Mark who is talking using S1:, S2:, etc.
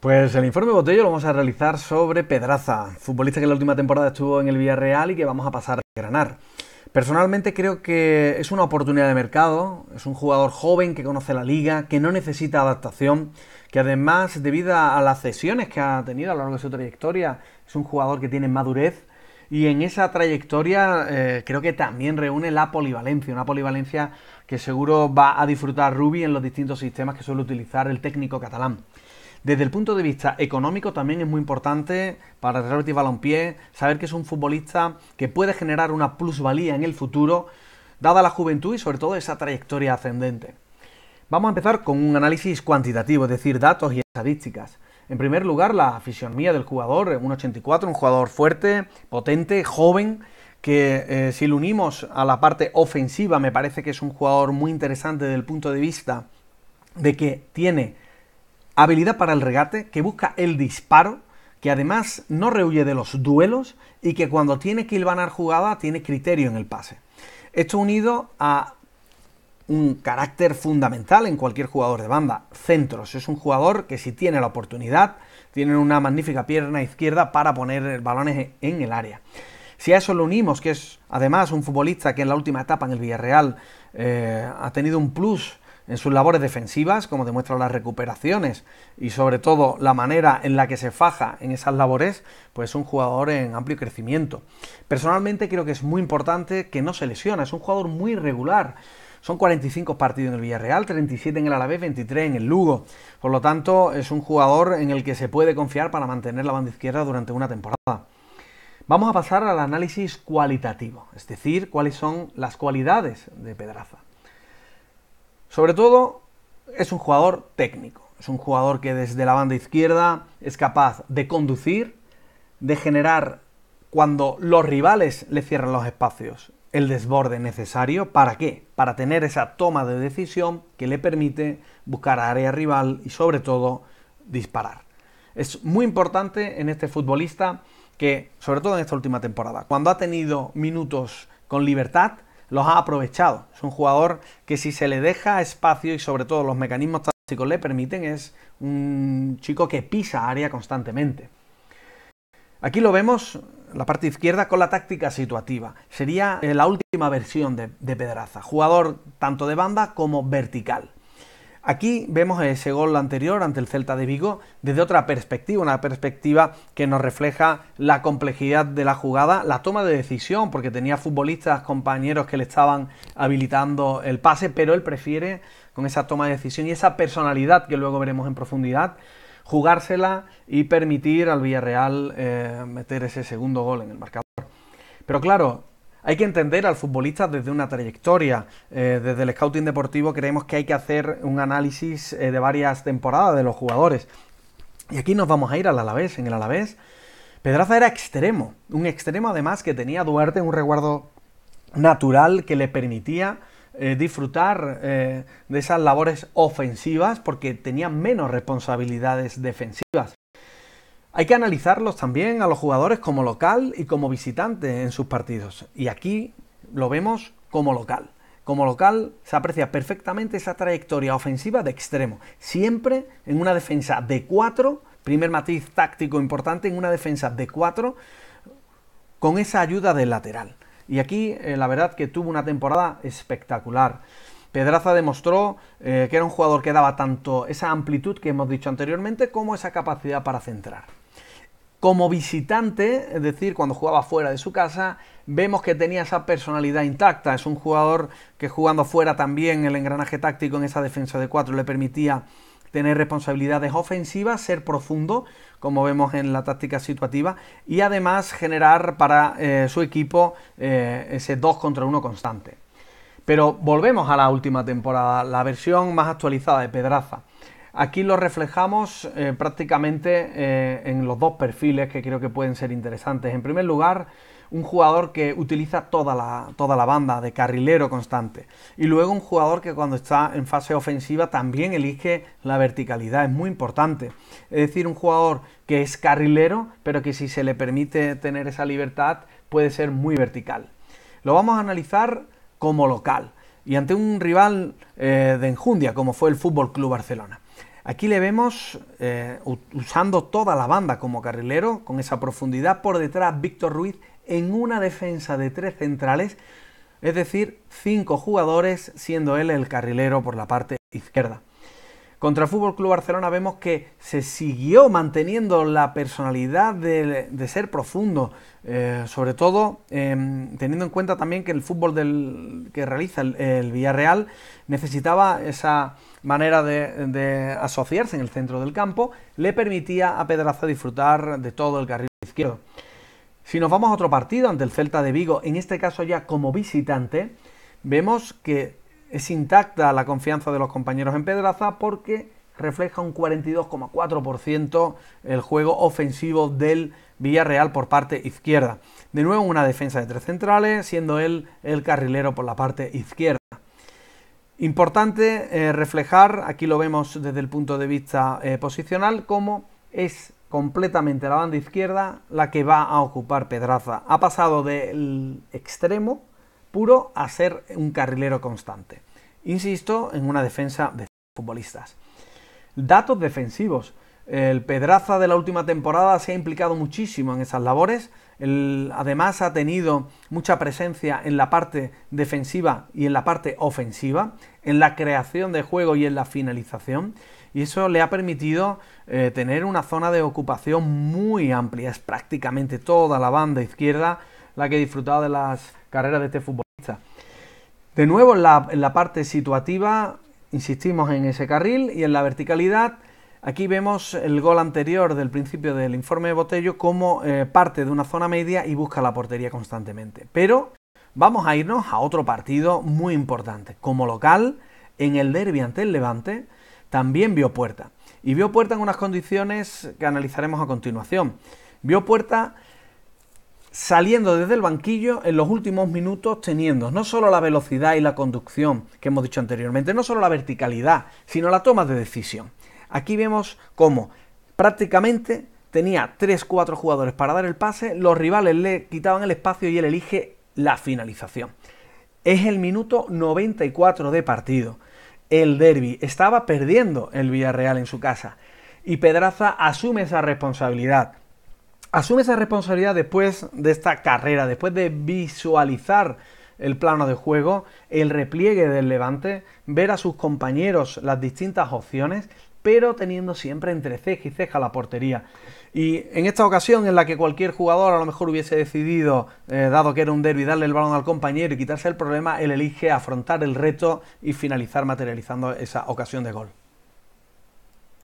S1: Pues el informe Botello lo vamos a realizar sobre Pedraza, futbolista que en la última temporada estuvo en el Villarreal y que vamos a pasar a granar. Personalmente creo que es una oportunidad de mercado, es un jugador joven que conoce la liga, que no necesita adaptación, que además debido a las cesiones que ha tenido a lo largo de su trayectoria, es un jugador que tiene madurez y en esa trayectoria eh, creo que también reúne la polivalencia, una polivalencia que seguro va a disfrutar Ruby en los distintos sistemas que suele utilizar el técnico catalán. Desde el punto de vista económico también es muy importante para Real Balompié saber que es un futbolista que puede generar una plusvalía en el futuro, dada la juventud y sobre todo esa trayectoria ascendente. Vamos a empezar con un análisis cuantitativo, es decir, datos y estadísticas. En primer lugar, la afición del jugador, un 84, un jugador fuerte, potente, joven, que eh, si lo unimos a la parte ofensiva, me parece que es un jugador muy interesante desde el punto de vista de que tiene habilidad para el regate, que busca el disparo, que además no rehuye de los duelos y que cuando tiene que hilvanar jugada tiene criterio en el pase. Esto unido a un carácter fundamental en cualquier jugador de banda, centros. Es un jugador que si tiene la oportunidad, tiene una magnífica pierna izquierda para poner balones e-, en el área. Si a eso lo unimos, que es además un futbolista que en la última etapa en el Villarreal eh, ha tenido un plus en sus labores defensivas, como demuestran las recuperaciones y sobre todo la manera en la que se faja en esas labores, pues es un jugador en amplio crecimiento. Personalmente creo que es muy importante que no se lesiona, es un jugador muy regular. Son 45 partidos en el Villarreal, 37 en el Alavés, 23 en el Lugo. Por lo tanto, es un jugador en el que se puede confiar para mantener la banda izquierda durante una temporada. Vamos a pasar al análisis cualitativo, es decir, cuáles son las cualidades de Pedraza. Sobre todo, es un jugador técnico. Es un jugador que desde la banda izquierda es capaz de conducir, de generar cuando los rivales le cierran los espacios el desborde necesario. ¿Para qué? Para tener esa toma de decisión que le permite buscar área rival y sobre todo disparar. Es muy importante en este futbolista que, sobre todo en esta última temporada, cuando ha tenido minutos con libertad, los ha aprovechado. Es un jugador que si se le deja espacio y sobre todo los mecanismos tácticos le permiten, es un chico que pisa área constantemente. Aquí lo vemos, la parte izquierda, con la táctica situativa. Sería la última versión de, de Pedraza. Jugador tanto de banda como vertical. Aquí vemos ese gol anterior ante el Celta de Vigo desde otra perspectiva, una perspectiva que nos refleja la complejidad de la jugada, la toma de decisión, porque tenía futbolistas, compañeros que le estaban habilitando el pase, pero él prefiere con esa toma de decisión y esa personalidad que luego veremos en profundidad, jugársela y permitir al Villarreal eh, meter ese segundo gol en el marcador. Pero claro, hay que entender al futbolista desde una trayectoria. Eh, desde el scouting deportivo creemos que hay que hacer un análisis eh, de varias temporadas de los jugadores. Y aquí nos vamos a ir al Alavés. En el Alavés, Pedraza era extremo. Un extremo además que tenía Duarte un reguardo natural que le permitía eh, disfrutar de esas labores ofensivas porque tenía menos responsabilidades defensivas. Hay que analizarlos también a los jugadores como local y como visitante en sus partidos. Y aquí lo vemos como local. Como local se aprecia perfectamente esa trayectoria ofensiva de extremo. Siempre en una defensa de 4, primer matiz táctico importante, en una defensa de 4 con esa ayuda del lateral. Y aquí eh, la verdad que tuvo una temporada espectacular. Pedraza demostró eh, que era un jugador que daba tanto esa amplitud que hemos dicho anteriormente como esa capacidad para centrar como visitante, es decir, cuando jugaba fuera de su casa, vemos que tenía esa personalidad intacta. Es un jugador que jugando fuera también el engranaje táctico en esa defensa de cuatro le permitía tener responsabilidades ofensivas, ser profundo, como vemos en la táctica situativa, y además generar para eh, su equipo eh, ese 2 contra 1 constante. Pero volvemos a la última temporada, la versión más actualizada de Pedraza. Aquí lo reflejamos eh, prácticamente eh, en los dos perfiles que creo que pueden ser interesantes. En primer lugar, un jugador que utiliza toda la, toda la banda de carrilero constante. Y luego un jugador que cuando está en fase ofensiva también elige la verticalidad, es muy importante. Es decir, un jugador que es carrilero, pero que si se le permite tener esa libertad puede ser muy vertical. Lo vamos a analizar como local y ante un rival eh, de enjundia como fue el Fútbol Club Barcelona. Aquí le vemos eh, usando toda la banda como carrilero, con esa profundidad por detrás Víctor Ruiz en una defensa de tres centrales, es decir, cinco jugadores, siendo él el carrilero por la parte izquierda. Contra el Fútbol Club Barcelona vemos que se siguió manteniendo la personalidad de, ser profundo, eh, sobre todo em, teniendo en cuenta también que el fútbol que realiza el Villarreal necesitaba esa manera de, asociarse en el centro del campo, le permitía a Pedraza disfrutar de todo el carril izquierdo. Si nos vamos a otro partido ante el Celta de Vigo, en este caso ya como visitante, vemos que es intacta la confianza de los compañeros en Pedraza porque refleja un 42,4% el juego ofensivo del Villarreal por parte izquierda. De nuevo una defensa de tres centrales, siendo él el carrilero por la parte izquierda. Importante eh, reflejar, aquí lo vemos desde el punto de vista eh, posicional, cómo es completamente la banda izquierda la que va a ocupar Pedraza. Ha pasado del extremo puro a ser un carrilero constante. Insisto, en una defensa de futbolistas. Datos defensivos. El Pedraza de la última temporada se ha implicado muchísimo en esas labores. además ha tenido mucha presencia en la parte defensiva y en la parte ofensiva, en la creación de juego y en la finalización. Y eso le ha permitido eh, tener una zona de ocupación muy amplia. Es prácticamente toda la banda izquierda la que disfrutaba de las carreras de este futbolista. De nuevo en la parte situativa, insistimos en ese carril y en la verticalidad Aquí vemos el gol anterior del principio del informe de Botello como eh, parte de una zona media y busca la portería constantemente. Pero vamos a irnos a otro partido muy importante. Como local, en el derby ante el Levante, también vio puerta. Y vio puerta en unas condiciones que analizaremos a continuación. Vio puerta saliendo desde el banquillo en los últimos minutos teniendo no solo la velocidad y la conducción que hemos dicho anteriormente, no solo la verticalidad, sino la toma de decisión. Aquí vemos cómo prácticamente tenía 3-4 jugadores para dar el pase, los rivales le quitaban el espacio y él elige la finalización. Es el minuto 94 de partido. El derby estaba perdiendo el Villarreal en su casa y Pedraza asume esa responsabilidad. Asume esa responsabilidad después de esta carrera, después de visualizar el plano de juego, el repliegue del levante, ver a sus compañeros las distintas opciones pero teniendo siempre entre ceja y ceja la portería. Y en esta ocasión en la que cualquier jugador a lo mejor hubiese decidido, eh, dado que era un derby, darle el balón al compañero y quitarse el problema, él elige afrontar el reto y finalizar materializando esa ocasión de gol.